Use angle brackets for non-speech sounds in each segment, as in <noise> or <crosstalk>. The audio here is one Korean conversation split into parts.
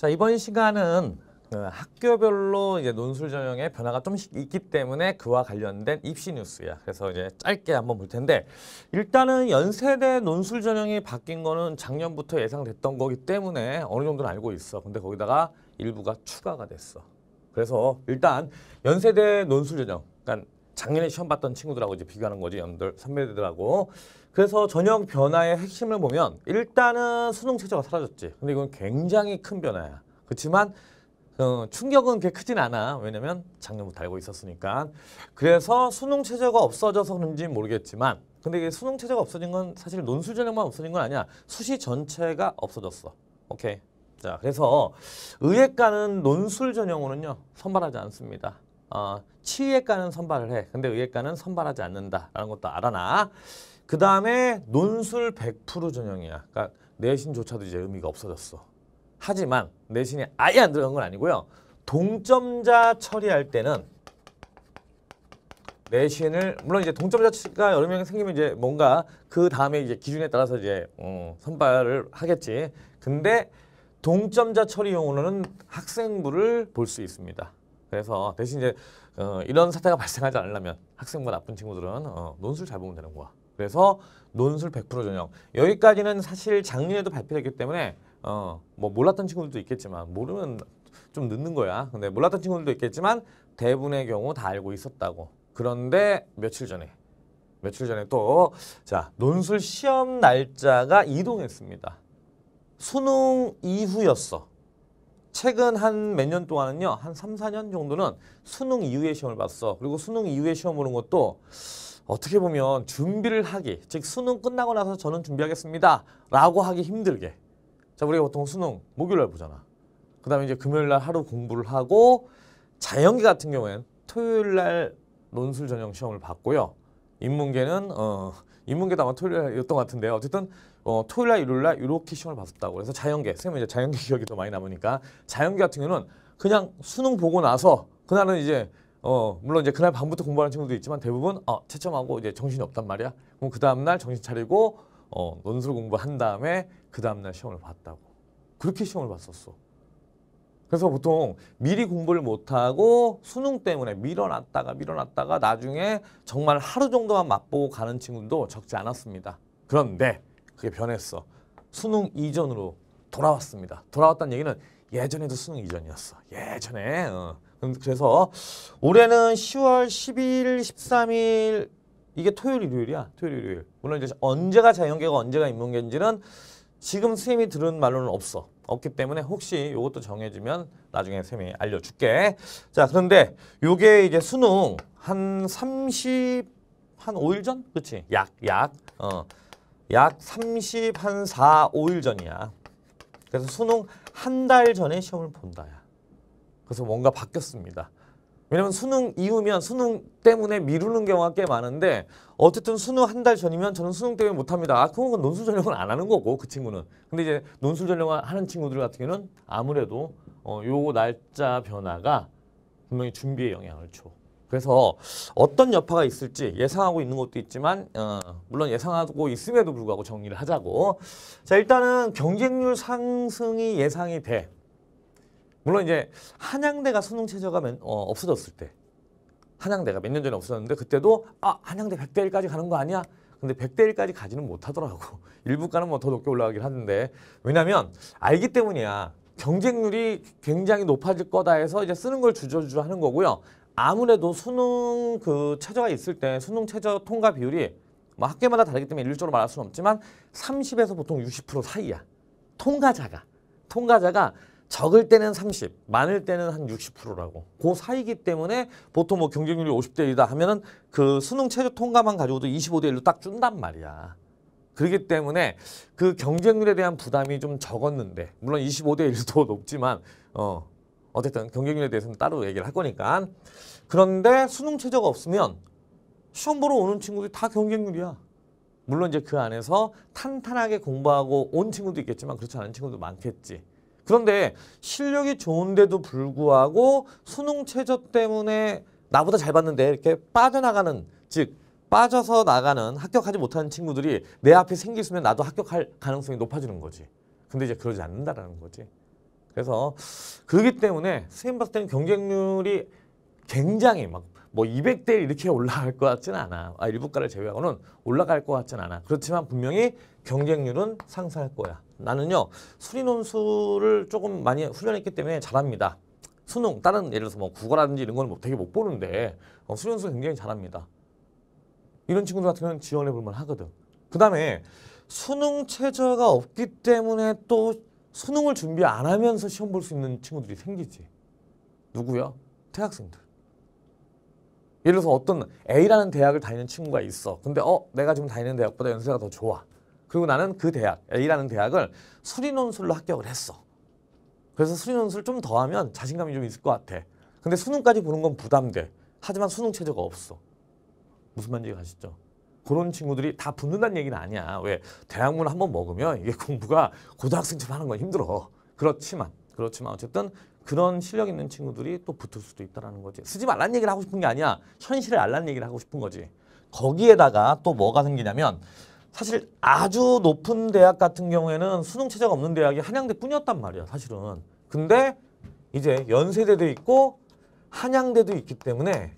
자 이번 시간은 그 학교별로 이제 논술 전형의 변화가 좀 있기 때문에 그와 관련된 입시 뉴스야. 그래서 이제 짧게 한번 볼 텐데 일단은 연세대 논술 전형이 바뀐 거는 작년부터 예상됐던 거기 때문에 어느 정도는 알고 있어. 근데 거기다가 일부가 추가가 됐어. 그래서 일단 연세대 논술 전형, 그러니까 작년에 시험 봤던 친구들하고 이제 비교하는 거지 연들 선배들하고 그래서 전형 변화의 핵심을 보면 일단은 수능 체제가 사라졌지. 근데 이건 굉장히 큰 변화야. 그렇지만 어, 충격은 그렇게 크진 않아. 왜냐면 작년부터 알고 있었으니까. 그래서 수능 체제가 없어져서 그런지 모르겠지만 근데 이게 수능 체제가 없어진 건 사실 논술 전형만 없어진 건 아니야. 수시 전체가 없어졌어. 오케이. 자, 그래서 의예과는 논술 전형으로는요. 선발하지 않습니다. 어, 치의과는 선발을 해. 근데 의예과는 선발하지 않는다라는 것도 알아놔. 그 다음에 논술 100% 전형이야. 그러니까 내신조차도 이제 의미가 없어졌어. 하지만 내신이 아예 안 들어간 건 아니고요. 동점자 처리할 때는 내신을 물론 이제 동점자가 여러 명이 생기면 이제 뭔가 그 다음에 이제 기준에 따라서 이제 어, 선발을 하겠지. 근데 동점자 처리용으로는 학생부를 볼 수 있습니다. 그래서 대신 이제 어, 이런 사태가 발생하지 않으려면 학생부 나쁜 친구들은 어, 논술 잘 보면 되는 거야. 그래서 논술 100% 전형. 여기까지는 사실 작년에도 발표했기 때문에 어, 뭐 몰랐던 친구들도 있겠지만 모르면 좀 늦는 거야. 근데 몰랐던 친구들도 있겠지만 대부분의 경우 다 알고 있었다고. 그런데 며칠 전에 며칠 전에 또 자, 논술 시험 날짜가 이동했습니다. 수능 이후였어. 최근 한 몇 년 동안은요. 한 3, 4년 정도는 수능 이후에 시험을 봤어. 그리고 수능 이후에 시험 보는 것도 어떻게 보면 준비를 하기 즉 수능 끝나고 나서 저는 준비하겠습니다 라고 하기 힘들게 자 우리가 보통 수능 목요일날 보잖아 그 다음에 이제 금요일날 하루 공부를 하고 자연계 같은 경우에는 토요일날 논술 전형 시험을 봤고요 인문계는 어 인문계도 아마 토요일이었던 것 같은데요 어쨌든 어, 토요일날 일요일날 이렇게 시험을 봤었다고 그래서 자연계 선생님 이제 자연계 <laughs> 기억이 더 많이 남으니까 자연계 같은 경우는 그냥 수능 보고 나서 그날은 이제 어 물론 이제 그날 밤부터 공부하는 친구도 있지만 대부분 어 채점하고 이제 정신이 없단 말이야. 그럼 그 다음 날 정신 차리고 어 논술 공부한 다음에 그 다음 날 시험을 봤다고. 그렇게 시험을 봤었어. 그래서 보통 미리 공부를 못하고 수능 때문에 밀어놨다가 밀어놨다가 나중에 정말 하루 정도만 맛보고 가는 친구도 적지 않았습니다. 그런데 그게 변했어. 수능 이전으로 돌아왔습니다. 돌아왔다는 얘기는 예전에도 수능 이전이었어. 예전에. 어. 그래서 올해는 10월 12일, 13일 이게 토요일, 일요일이야. 토요일, 일요일. 물론 이제 언제가 자연계가 언제가 인문계인지는 지금 쌤이 들은 말로는 없어. 없기 때문에 혹시 이것도 정해지면 나중에 쌤이 알려줄게. 자, 그런데 요게 이제 수능 한 30, 한 5일 전? 그치? 약, 약. 어. 약 30, 한 4, 5일 전이야. 그래서 수능 한 달 전에 시험을 본다야. 그래서 뭔가 바뀌었습니다. 왜냐면 수능 이후면 수능 때문에 미루는 경우가 꽤 많은데 어쨌든 수능 한 달 전이면 저는 수능 때문에 못합니다. 아, 그건 논술 전형은안 하는 거고 그 친구는. 근데 이제 논술 전형을 하는 친구들 같은 경우는 아무래도 어, 요 날짜 변화가 분명히 준비에 영향을 줘. 그래서 어떤 여파가 있을지 예상하고 있는 것도 있지만 어, 물론 예상하고 있음에도 불구하고 정리를 하자고 자 일단은 경쟁률 상승이 예상이 돼 물론 이제 한양대가 수능 최저가 맨, 어, 없어졌을 때 한양대가 몇 년 전에 없어졌는데 그때도 아 한양대 100대 1까지 가는 거 아니야? 근데 100대 1까지 가지는 못하더라고. <laughs> 일부과는 뭐 더 높게 올라가긴 하는데 왜냐면 알기 때문이야. 경쟁률이 굉장히 높아질 거다 해서 이제 쓰는 걸 주저주저 하는 거고요. 아무래도 수능 그 최저가 있을 때 수능 최저 통과 비율이 뭐 학교마다 다르기 때문에 일률적으로 말할 수는 없지만 30에서 보통 60% 사이야. 통과자가 통과자가 적을 때는 30, 많을 때는 한 60%라고. 그 사이기 때문에 보통 뭐 경쟁률이 50대 1이다 하면은 그 수능 최저 통과만 가지고도 25대 1로 딱 준단 말이야. 그렇기 때문에 그 경쟁률에 대한 부담이 좀 적었는데 물론 25대 1도 높지만 어 어쨌든 경쟁률에 대해서는 따로 얘기를 할 거니까 그런데 수능 최저가 없으면 시험 보러 오는 친구들이 다 경쟁률이야. 물론 이제 그 안에서 탄탄하게 공부하고 온 친구도 있겠지만 그렇지 않은 친구도 많겠지. 그런데 실력이 좋은데도 불구하고 수능 최저 때문에 나보다 잘 봤는데 이렇게 빠져나가는 즉 빠져서 나가는 합격하지 못하는 친구들이 내 앞에 생기 있면 나도 합격할 가능성이 높아지는 거지. 근데 이제 그러지 않는다라는 거지. 그래서 그렇기 때문에 선생님 봤을 때는 경쟁률이 굉장히 막 뭐 200대 이렇게 올라갈 것 같지는 않아. 아, 일부과를 제외하고는 올라갈 것 같지는 않아. 그렇지만 분명히 경쟁률은 상승할 거야. 나는요 수리논술을 조금 많이 훈련했기 때문에 잘합니다. 수능 다른 예를 들어서 뭐 국어라든지 이런 거는 뭐 되게 못 보는데 어, 수리논술 굉장히 잘합니다. 이런 친구들 같은 경우는 지원해 볼만 하거든. 그 다음에 수능 체제가 없기 때문에 또 수능을 준비 안 하면서 시험 볼 수 있는 친구들이 생기지. 누구요 대학생들. 예를 들어서 어떤 A라는 대학을 다니는 친구가 있어. 근데 어 내가 지금 다니는 대학보다 연세가 더 좋아. 그리고 나는 그 대학, A라는 대학을 수리논술로 합격을 했어. 그래서 수리논술 좀 더 하면 자신감이 좀 있을 것 같아. 근데 수능까지 보는 건 부담돼. 하지만 수능 체제가 없어. 무슨 말인지 아시죠? 그런 친구들이 다 붙는다는 얘기는 아니야. 왜? 대학문 한번 먹으면 이게 공부가 고등학생처럼 하는 건 힘들어. 그렇지만, 그렇지만 어쨌든 그런 실력 있는 친구들이 또 붙을 수도 있다는 거지. 쓰지 말란 얘기를 하고 싶은 게 아니야. 현실을 알란 얘기를 하고 싶은 거지. 거기에다가 또 뭐가 생기냐면 사실 아주 높은 대학 같은 경우에는 수능 체제가 없는 대학이 한양대뿐이었단 말이야 사실은 근데 이제 연세대도 있고 한양대도 있기 때문에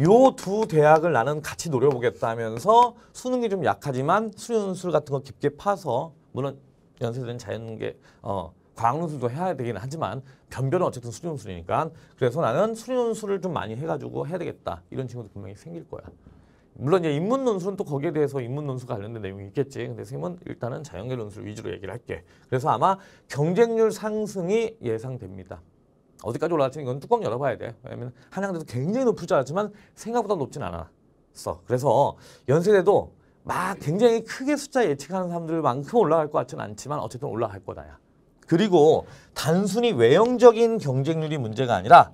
요 두 대학을 나는 같이 노려보겠다 하면서 수능이 좀 약하지만 수련술 같은 거 깊게 파서 물론 연세대는 자연계 어 과학론술도 해야 되긴 하지만 변별은 어쨌든 수련술이니까 그래서 나는 수련술을 좀 많이 해가지고 해야 되겠다 이런 친구도 분명히 생길 거야. 물론 이제 인문 논술은 또 거기에 대해서 인문 논술 관련된 내용이 있겠지. 근데 선생님은 일단은 자연계 논술 위주로 얘기를 할게. 그래서 아마 경쟁률 상승이 예상됩니다. 어디까지 올라갈지 이건 뚜껑 열어봐야 돼. 왜냐면 한양대도 굉장히 높을 줄 알았지만 생각보다 높진 않았어. 그래서 연세대도 막 굉장히 크게 숫자 예측하는 사람들만큼 올라갈 것 같지는 않지만 어쨌든 올라갈 거다야. 그리고 단순히 외형적인 경쟁률이 문제가 아니라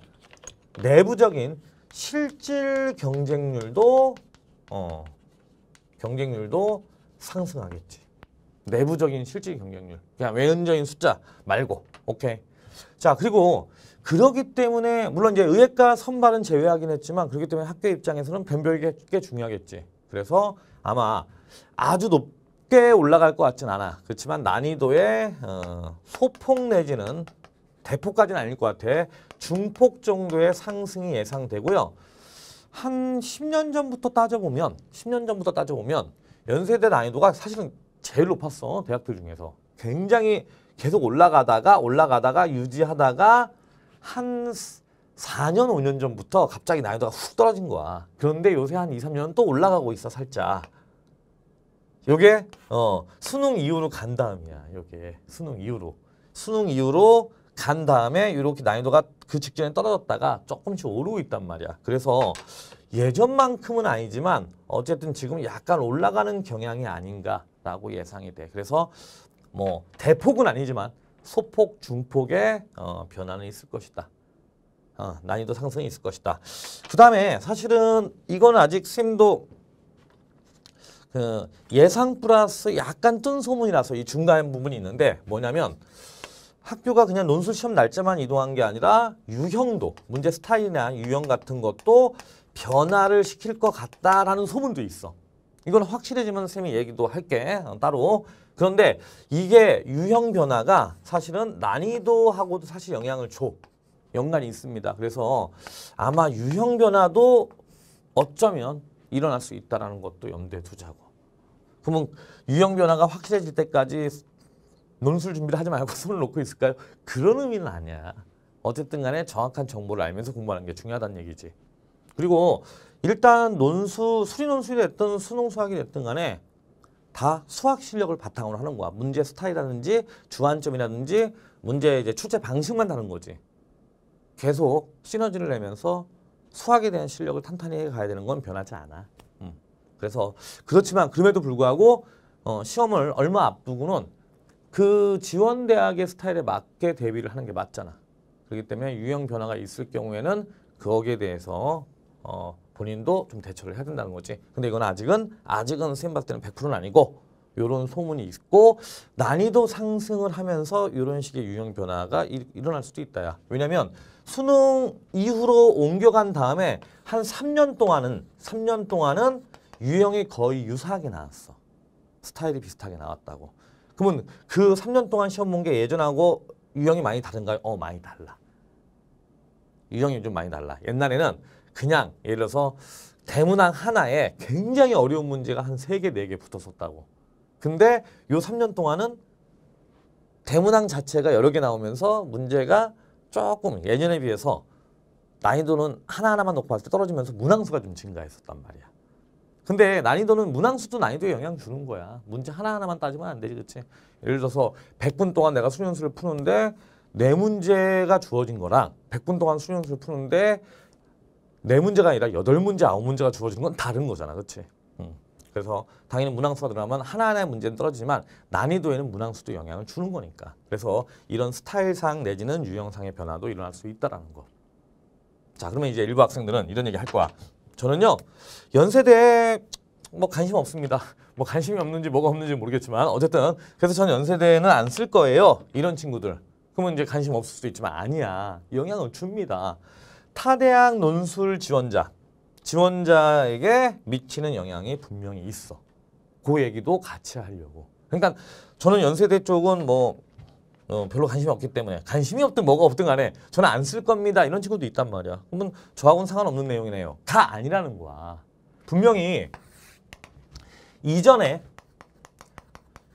내부적인 실질 경쟁률도 어, 경쟁률도 상승하겠지. 내부적인 실질 경쟁률. 그냥 외연적인 숫자 말고. 오케이. 자, 그리고 그러기 때문에 물론 이제 의예과 선발은 제외하긴 했지만 그렇기 때문에 학교 입장에서는 변별이 꽤 중요하겠지. 그래서 아마 아주 높게 올라갈 것 같진 않아. 그렇지만 난이도의 어, 소폭 내지는 대폭까지는 아닐 것 같아. 중폭 정도의 상승이 예상되고요. 한 10년 전부터 따져보면 10년 전부터 따져보면 연세대 난이도가 사실은 제일 높았어 대학들 중에서 굉장히 계속 올라가다가 올라가다가 유지하다가 한 4년 5년 전부터 갑자기 난이도가 훅 떨어진 거야 그런데 요새 한 2, 3년 은또 올라가고 있어 살짝 요게 어 수능 이후로 간 다음이야 요게 수능 이후로 수능 이후로 간 다음에 이렇게 난이도가 그 직전에 떨어졌다가 조금씩 오르고 있단 말이야. 그래서 예전만큼은 아니지만 어쨌든 지금 약간 올라가는 경향이 아닌가라고 예상이 돼. 그래서 뭐 대폭은 아니지만 소폭, 중폭의 어, 변화는 있을 것이다. 어, 난이도 상승이 있을 것이다. 그 다음에 사실은 이건 아직 쌤도 그 예상 플러스 약간 뜬 소문이라서 이 중간 부분이 있는데 뭐냐면 학교가 그냥 논술 시험 날짜만 이동한 게 아니라 유형도 문제 스타일이나 유형 같은 것도 변화를 시킬 것 같다라는 소문도 있어. 이건 확실해지면 선생님이 얘기도 할게 어, 따로. 그런데 이게 유형 변화가 사실은 난이도하고도 사실 영향을 줘. 연관이 있습니다. 그래서 아마 유형 변화도 어쩌면 일어날 수 있다는 것도 염두에 두자고. 그러면 유형 변화가 확실해질 때까지 논술 준비를 하지 말고 <laughs> 손을 놓고 있을까요? 그런 의미는 아니야. 어쨌든 간에 정확한 정보를 알면서 공부하는 게 중요하다는 얘기지. 그리고 일단 논수, 수리 논술이 됐든 수능 수학이 됐든 간에 다 수학 실력을 바탕으로 하는 거야. 문제 스타일이라든지 주안점이라든지 문제 이제 출제 방식만 다른 거지. 계속 시너지를 내면서 수학에 대한 실력을 탄탄히 가야 되는 건 변하지 않아. 음. 그래서 그렇지만 그럼에도 불구하고 어, 시험을 얼마 앞두고는 그 지원 대학의 스타일에 맞게 대비를 하는 게 맞잖아. 그렇기 때문에 유형 변화가 있을 경우에는 거기에 대해서 어, 본인도 좀 대처를 해야 된다는 거지. 근데 이건 아직은 아직은 선생님 봤을 때는 100%는 아니고 요런 소문이 있고 난이도 상승을 하면서 이런 식의 유형 변화가 일, 어날 수도 있다야. 왜냐면 수능 이후로 옮겨간 다음에 한 3년 동안은 3년 동안은 유형이 거의 유사하게 나왔어. 스타일이 비슷하게 나왔다고. 그러면 그 3년 동안 시험 본 게 예전하고 유형이 많이 다른가요? 어, 많이 달라. 유형이 좀 많이 달라. 옛날에는 그냥 예를 들어서 대문항 하나에 굉장히 어려운 문제가 한 세 개 네 개 붙었었다고. 근데 요 3년 동안은 대문항 자체가 여러 개 나오면서 문제가 조금 예년에 비해서 난이도는 하나하나만 놓고 봤을 때 떨어지면서 문항수가 좀 증가했었단 말이야. 근데 난이도는 문항수도 난이도에 영향 주는 거야. 문제 하나하나만 따지면 안 되지, 그치? 예를 들어서 100분 동안 내가 수면수를 푸는데 네 문제가 주어진 거랑 100분 동안 수면수를 푸는데 네 문제가 아니라 여덟 문제, 아홉 문제가 주어진 건 다른 거잖아, 그치? 음. 그래서 당연히 문항수가 들어가면 하나하나의 문제는 떨어지지만 난이도에는 문항수도 영향을 주는 거니까. 그래서 이런 스타일상 내지는 유형상의 변화도 일어날 수 있다라는 거. 자, 그러면 이제 일부 학생들은 이런 얘기 할 거야. 저는요 연세대에 뭐 관심 없습니다. <laughs> 뭐 관심이 없는지 뭐가 없는지 모르겠지만 어쨌든 그래서 저는 연세대는 안 쓸 거예요. 이런 친구들. 그러면 이제 관심 없을 수도 있지만 아니야. 영향을 줍니다. 타대학 논술 지원자. 지원자에게 미치는 영향이 분명히 있어. 그 얘기도 같이 하려고. 그러니까 저는 연세대 쪽은 뭐 어, 별로 관심이 없기 때문에 관심이 없든 뭐가 없든 간에 저는 안 쓸 겁니다 이런 친구도 있단 말이야 그러면 저하고는 상관없는 내용이네요 다 아니라는 거야 분명히 이전에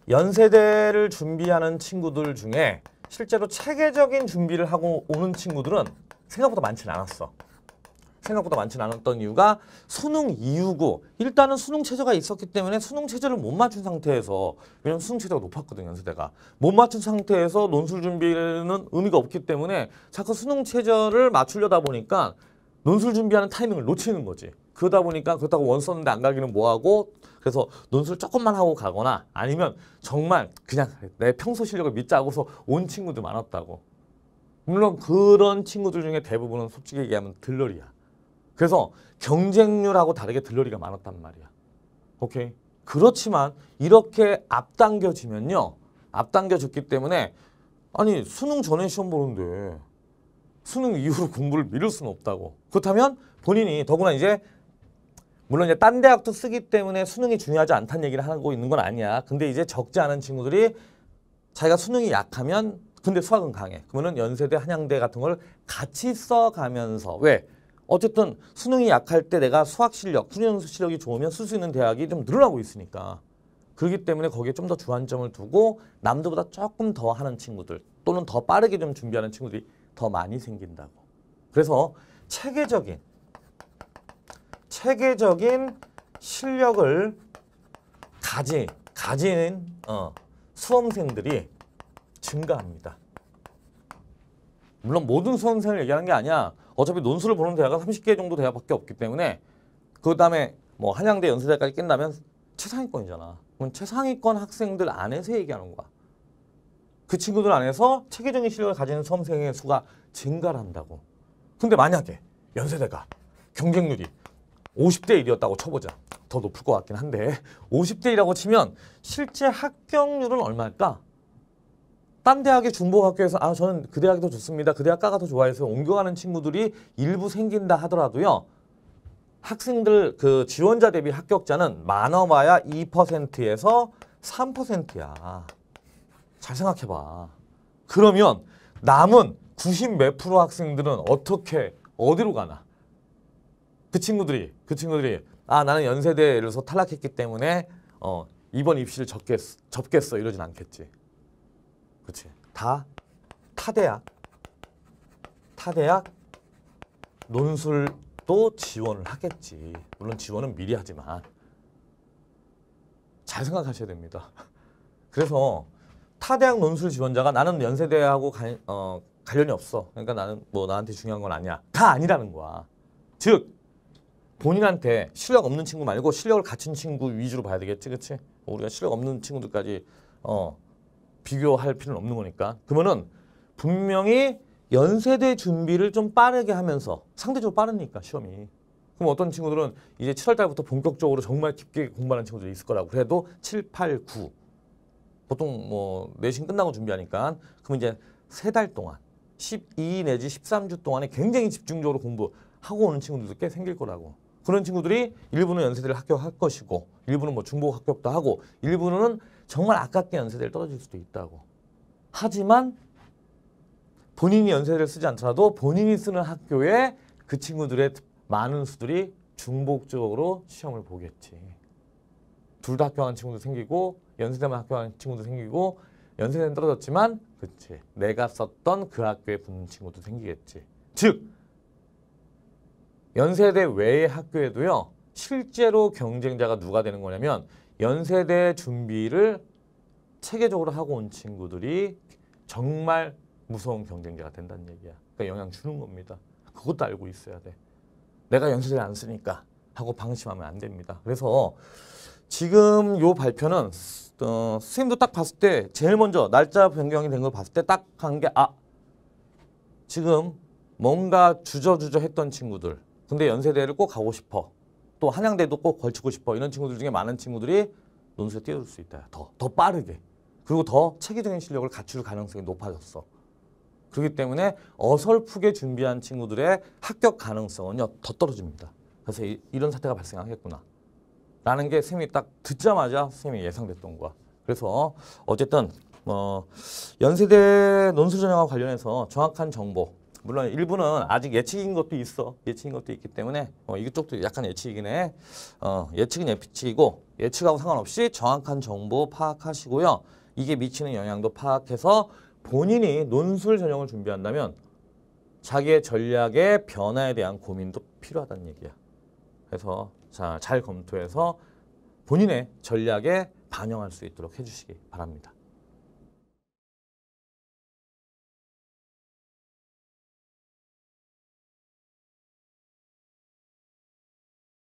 연세대를 준비하는 친구들 중에 실제로 체계적인 준비를 하고 오는 친구들은 생각보다 많지는 않았어 생각보다 많지는 않았던 이유가 수능 이후고 일단은 수능 체제가 있었기 때문에 수능 체제를못 맞춘 상태에서 왜냐면 수능 체제가 높았거든요 연세대가 못 맞춘 상태에서 논술 준비는 의미가 없기 때문에 자꾸 수능 체제를 맞추려다 보니까 논술 준비하는 타이밍을 놓치는 거지 그러다 보니까 그렇다고 원 썼는데 안 가기는 뭐하고 그래서 논술 조금만 하고 가거나 아니면 정말 그냥 내 평소 실력을 믿자고서 온 친구들 많았다고 물론 그런 친구들 중에 대부분은 솔직히 얘기하면 들러리야. 그래서 경쟁률하고 다르게 들러리가 많았단 말이야. 오케이. 그렇지만 이렇게 앞당겨지면요. 앞당겨졌기 때문에 아니 수능 전에 시험 보는데 수능 이후로 공부를 미룰 수는 없다고. 그렇다면 본인이 더구나 이제 물론 이제 딴 대학도 쓰기 때문에 수능이 중요하지 않다는 얘기를 하고 있는 건 아니야. 근데 이제 적지 않은 친구들이 자기가 수능이 약하면 근데 수학은 강해. 그러면은 연세대, 한양대 같은 걸 같이 써가면서 왜? 어쨌든 수능이 약할 때 내가 수학 실력, 수능 실력이 좋으면 쓸 수 있는 대학이 좀 늘어나고 있으니까 그렇기 때문에 거기에 좀 더 주안점을 두고 남들보다 조금 더 하는 친구들 또는 더 빠르게 좀 준비하는 친구들이 더 많이 생긴다고. 그래서 체계적인 체계적인 실력을 가지 가진 어, 수험생들이 증가합니다. 물론 모든 수험생을 얘기하는 게 아니야. 어차피 논술을 보는 대학은 30개 정도 대학밖에 없기 때문에 그 다음에 뭐 한양대 연세대까지 낀다면 최상위권이잖아. 그럼 최상위권 학생들 안에서 얘기하는 거야. 그 친구들 안에서 체계적인 실력을 가진 수험생의 수가 증가를 한다고. 근데 만약에 연세대가 경쟁률이 50대 1이었다고 쳐보자. 더 높을 것 같긴 한데 50대 1이라고 치면 실제 합격률은 얼마일까? 딴 대학의 중복학교에서 아 저는 그 대학이 더 좋습니다. 그 대학가가 더 좋아해서 옮겨가는 친구들이 일부 생긴다 하더라도요. 학생들 그 지원자 대비 합격자는 많아봐야 2%에서 3%야. 잘 생각해봐. 그러면 남은 90몇 프로 학생들은 어떻게 어디로 가나? 그 친구들이 그 친구들이 아 나는 연세대에서 탈락했기 때문에 어 이번 입시를 접겠, 접겠어 이러진 않겠지. 그치. 다 타대학, 타대학 논술도 지원을 하겠지. 물론 지원은 미리 하지만 잘 생각하셔야 됩니다. <laughs> 그래서 타대학 논술 지원자가 나는 연세대하고 관, 어, 관련이 없어. 그러니까 나는 뭐 나한테 중요한 건 아니야. 다 아니라는 거야. 즉 본인한테 실력 없는 친구 말고 실력을 갖춘 친구 위주로 봐야 되겠지, 그렇지? 우리가 실력 없는 친구들까지 어 비교할 필요는 없는 거니까. 그러면은 분명히 연세대 준비를 좀 빠르게 하면서 상대적으로 빠르니까 시험이. 그럼 어떤 친구들은 이제 7월 달부터 본격적으로 정말 깊게 공부하는 친구들이 있을 거라고 그래도 7, 8, 9 보통 뭐 내신 끝나고 준비하니까 그럼 이제 세 달 동안 12 내지 13주 동안에 굉장히 집중적으로 공부하고 오는 친구들도 꽤 생길 거라고 그런 친구들이 일부는 연세대를 합격할 것이고 일부는 뭐 중복 합격도 하고 일부는 정말 아깝게 연세대를 떨어질 수도 있다고. 하지만 본인이 연세대를 쓰지 않더라도 본인이 쓰는 학교에 그 친구들의 많은 수들이 중복적으로 시험을 보겠지. 둘 다 학교 가는 친구도 생기고 연세대만 학교 가는 친구도 생기고 연세대는 떨어졌지만 그치 내가 썼던 그 학교에 붙는 친구도 생기겠지. 즉 연세대 외의 학교에도요 실제로 경쟁자가 누가 되는 거냐면 연세대 준비를 체계적으로 하고 온 친구들이 정말 무서운 경쟁자가 된다는 얘기야. 그러니까 영향 주는 겁니다. 그것도 알고 있어야 돼. 내가 연세대를 안 쓰니까 하고 방심하면 안 됩니다. 그래서 지금 요 발표는 어, 선생님도 딱 봤을 때 제일 먼저 날짜 변경이 된 걸 봤을 때 딱 한 게 아 지금 뭔가 주저주저 했던 친구들 근데 연세대를 꼭 가고 싶어 또 한양대도 꼭 걸치고 싶어 이런 친구들 중에 많은 친구들이 논술에 뛰어들 수 있다. 더, 더 빠르게. 그리고 더 체계적인 실력을 갖출 가능성이 높아졌어. 그렇기 때문에 어설프게 준비한 친구들의 합격 가능성은요, 더 떨어집니다. 그래서 이, 런 사태가 발생하겠구나. 라는 게 선생님이 딱 듣자마자 선생님이 예상됐던 거야. 그래서 어쨌든 어, 연세대 논술전형과 관련해서 정확한 정보 물론 일부는 아직 예측인 것도 있어. 예측인 것도 있기 때문에 어, 이쪽도 약간 예측이긴 해. 어, 예측은 예측이고 예측하고 상관없이 정확한 정보 파악하시고요. 이게 미치는 영향도 파악해서 본인이 논술 전형을 준비한다면 자기의 전략의 변화에 대한 고민도 필요하다는 얘기야. 그래서 자, 잘 검토해서 본인의 전략에 반영할 수 있도록 해주시기 바랍니다.